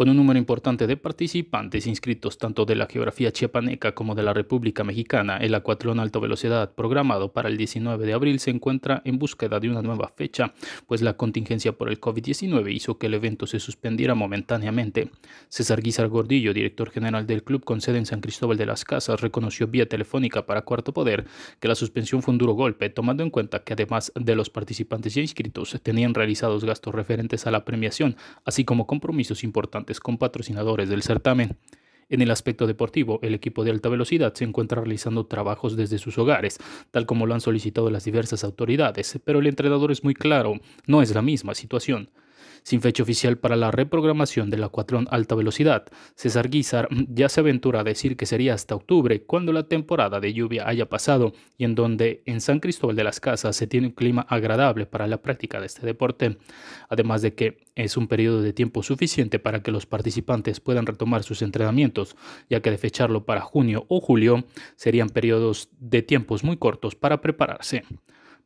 con un número importante de participantes inscritos tanto de la geografía chiapaneca como de la República Mexicana, el acuatlón alto velocidad programado para el 19 de abril se encuentra en búsqueda de una nueva fecha, pues la contingencia por el COVID-19 hizo que el evento se suspendiera momentáneamente. César Guizar Gordillo, director general del club con sede en San Cristóbal de las Casas, reconoció vía telefónica para Cuarto Poder que la suspensión fue un duro golpe, tomando en cuenta que además de los participantes ya inscritos, tenían realizados gastos referentes a la premiación, así como compromisos importantes con patrocinadores del certamen. En el aspecto deportivo, el equipo de alta velocidad se encuentra realizando trabajos desde sus hogares, tal como lo han solicitado las diversas autoridades, pero el entrenador es muy claro, no es la misma situación. Sin fecha oficial para la reprogramación de la Cuatrón Alta Velocidad, César Guizar mm, ya se aventura a decir que sería hasta octubre cuando la temporada de lluvia haya pasado y en donde en San Cristóbal de las Casas se tiene un clima agradable para la práctica de este deporte, además de que es un periodo de tiempo suficiente para que los participantes puedan retomar sus entrenamientos, ya que de fecharlo para junio o julio serían periodos de tiempos muy cortos para prepararse.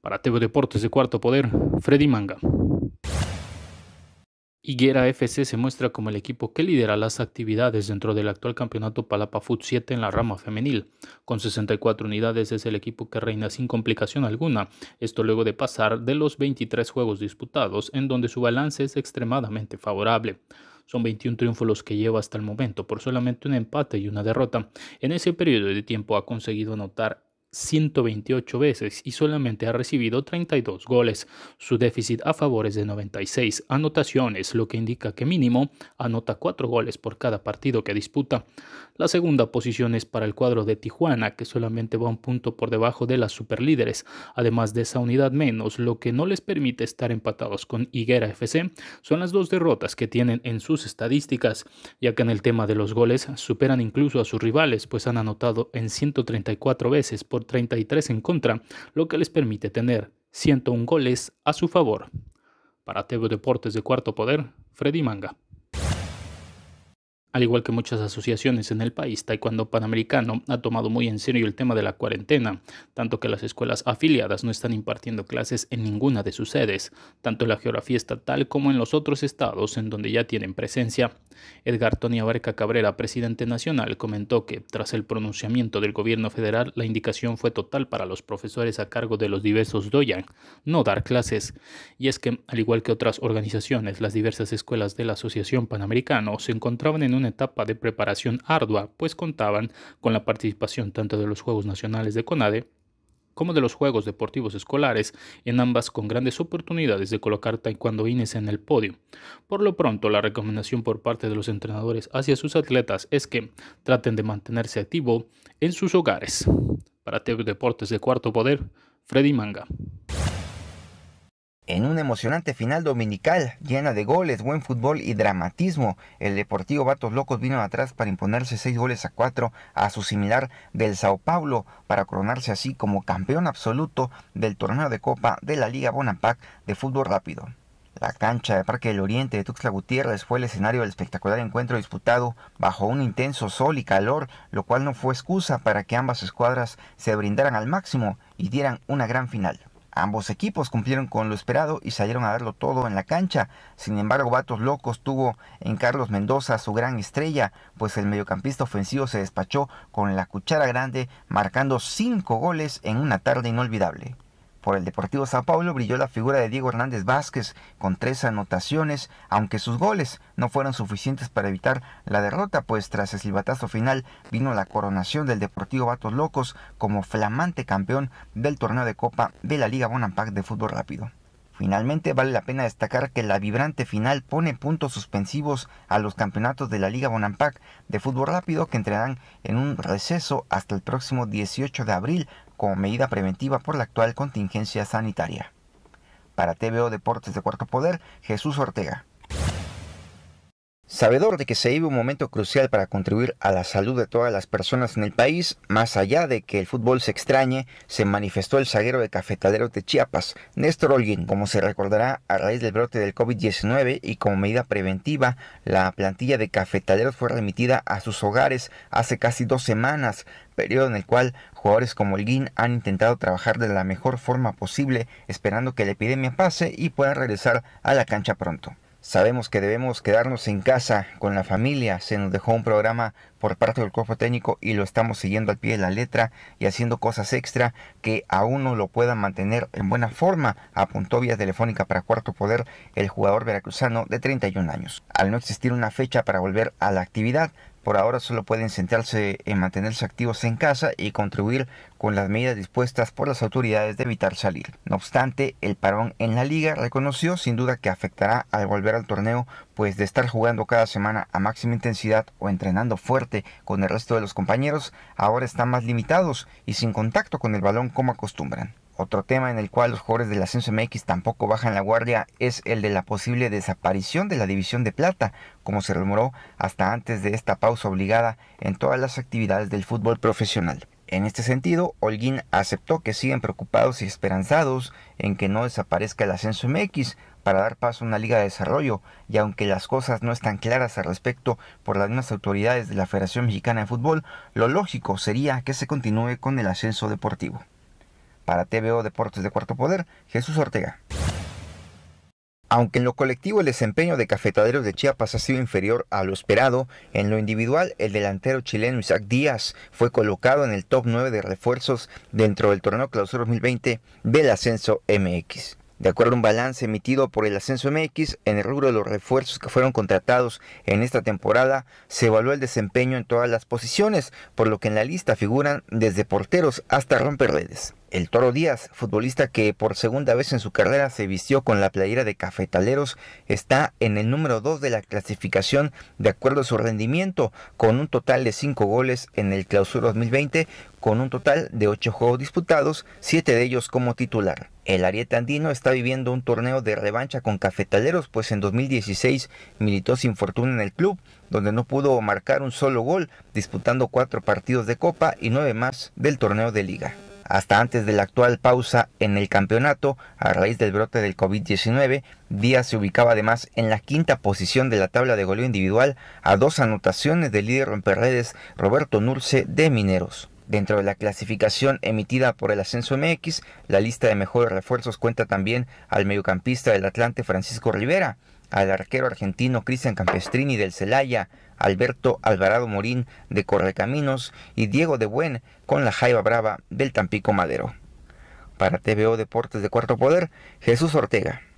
Para TV Deportes de Cuarto Poder, Freddy Manga. Higuera FC se muestra como el equipo que lidera las actividades dentro del actual campeonato Palapa Foot 7 en la rama femenil. Con 64 unidades es el equipo que reina sin complicación alguna, esto luego de pasar de los 23 juegos disputados en donde su balance es extremadamente favorable. Son 21 triunfos los que lleva hasta el momento por solamente un empate y una derrota. En ese periodo de tiempo ha conseguido anotar 128 veces y solamente ha recibido 32 goles. Su déficit a favor es de 96 anotaciones, lo que indica que mínimo anota 4 goles por cada partido que disputa. La segunda posición es para el cuadro de Tijuana, que solamente va un punto por debajo de las superlíderes, además de esa unidad menos, lo que no les permite estar empatados con Higuera FC. Son las dos derrotas que tienen en sus estadísticas, ya que en el tema de los goles superan incluso a sus rivales, pues han anotado en 134 veces por 33 en contra, lo que les permite tener 101 goles a su favor. Para TV Deportes de Cuarto Poder, Freddy Manga. Al igual que muchas asociaciones en el país, Taekwondo Panamericano ha tomado muy en serio el tema de la cuarentena, tanto que las escuelas afiliadas no están impartiendo clases en ninguna de sus sedes, tanto en la geografía estatal como en los otros estados en donde ya tienen presencia. Edgar Tony Abarca Cabrera, presidente nacional, comentó que, tras el pronunciamiento del gobierno federal, la indicación fue total para los profesores a cargo de los diversos doyan, no dar clases. Y es que, al igual que otras organizaciones, las diversas escuelas de la Asociación Panamericano se encontraban en un etapa de preparación ardua, pues contaban con la participación tanto de los Juegos Nacionales de CONADE como de los Juegos Deportivos Escolares, en ambas con grandes oportunidades de colocar taekwondoines en el podio. Por lo pronto, la recomendación por parte de los entrenadores hacia sus atletas es que traten de mantenerse activo en sus hogares. Para TV Deportes de Cuarto Poder, Freddy Manga. En un emocionante final dominical, llena de goles, buen fútbol y dramatismo, el Deportivo Batos Locos vino atrás para imponerse seis goles a cuatro a su similar del Sao Paulo para coronarse así como campeón absoluto del torneo de Copa de la Liga Bonapac de fútbol rápido. La cancha de Parque del Oriente de Tuxtla Gutiérrez fue el escenario del espectacular encuentro disputado bajo un intenso sol y calor, lo cual no fue excusa para que ambas escuadras se brindaran al máximo y dieran una gran final. Ambos equipos cumplieron con lo esperado y salieron a darlo todo en la cancha. Sin embargo, Vatos Locos tuvo en Carlos Mendoza su gran estrella, pues el mediocampista ofensivo se despachó con la cuchara grande, marcando cinco goles en una tarde inolvidable. Por el Deportivo Sao Paulo brilló la figura de Diego Hernández Vázquez con tres anotaciones, aunque sus goles no fueron suficientes para evitar la derrota, pues tras el silbatazo final vino la coronación del Deportivo Batos Locos como flamante campeón del torneo de Copa de la Liga Bonampak de fútbol rápido. Finalmente, vale la pena destacar que la vibrante final pone puntos suspensivos a los campeonatos de la Liga Bonampak de fútbol rápido que entrarán en un receso hasta el próximo 18 de abril como medida preventiva por la actual contingencia sanitaria. Para TVO Deportes de Cuarto Poder, Jesús Ortega. Sabedor de que se vive un momento crucial para contribuir a la salud de todas las personas en el país, más allá de que el fútbol se extrañe, se manifestó el zaguero de Cafetaleros de Chiapas, Néstor Holguín. Como se recordará, a raíz del brote del COVID-19 y como medida preventiva, la plantilla de Cafetaleros fue remitida a sus hogares hace casi dos semanas, periodo en el cual jugadores como Holguín han intentado trabajar de la mejor forma posible, esperando que la epidemia pase y puedan regresar a la cancha pronto. Sabemos que debemos quedarnos en casa con la familia. Se nos dejó un programa por parte del cuerpo técnico y lo estamos siguiendo al pie de la letra y haciendo cosas extra que aún no lo puedan mantener en buena forma, apuntó vía telefónica para cuarto poder el jugador veracruzano de 31 años. Al no existir una fecha para volver a la actividad, por ahora solo pueden centrarse en mantenerse activos en casa y contribuir con las medidas dispuestas por las autoridades de evitar salir. No obstante, el parón en la liga reconoció sin duda que afectará al volver al torneo, pues de estar jugando cada semana a máxima intensidad o entrenando fuerte con el resto de los compañeros, ahora están más limitados y sin contacto con el balón como acostumbran. Otro tema en el cual los jugadores del Ascenso MX tampoco bajan la guardia es el de la posible desaparición de la División de Plata, como se rumoró hasta antes de esta pausa obligada en todas las actividades del fútbol profesional. En este sentido, Holguín aceptó que siguen preocupados y esperanzados en que no desaparezca el Ascenso MX para dar paso a una liga de desarrollo, y aunque las cosas no están claras al respecto por las mismas autoridades de la Federación Mexicana de Fútbol, lo lógico sería que se continúe con el ascenso deportivo. Para TVO Deportes de Cuarto Poder, Jesús Ortega. Aunque en lo colectivo el desempeño de Cafetaderos de Chiapas ha sido inferior a lo esperado, en lo individual el delantero chileno Isaac Díaz fue colocado en el top 9 de refuerzos dentro del torneo Clausura 2020 del Ascenso MX. De acuerdo a un balance emitido por el Ascenso MX, en el rubro de los refuerzos que fueron contratados en esta temporada, se evaluó el desempeño en todas las posiciones, por lo que en la lista figuran desde porteros hasta romper redes. El Toro Díaz, futbolista que por segunda vez en su carrera se vistió con la playera de Cafetaleros, está en el número 2 de la clasificación de acuerdo a su rendimiento, con un total de 5 goles en el Clausura 2020, con un total de 8 juegos disputados, 7 de ellos como titular. El Ariete Andino está viviendo un torneo de revancha con Cafetaleros, pues en 2016 militó sin fortuna en el club, donde no pudo marcar un solo gol, disputando 4 partidos de Copa y 9 más del torneo de Liga. Hasta antes de la actual pausa en el campeonato, a raíz del brote del COVID-19, Díaz se ubicaba además en la quinta posición de la tabla de goleo individual a dos anotaciones del líder romperredes Roberto Nurce de Mineros. Dentro de la clasificación emitida por el Ascenso MX, la lista de mejores refuerzos cuenta también al mediocampista del Atlante Francisco Rivera, al arquero argentino Cristian Campestrini del Celaya, Alberto Alvarado Morín de Correcaminos y Diego de Buen con la Jaiba Brava del Tampico Madero. Para TVO Deportes de Cuarto Poder, Jesús Ortega.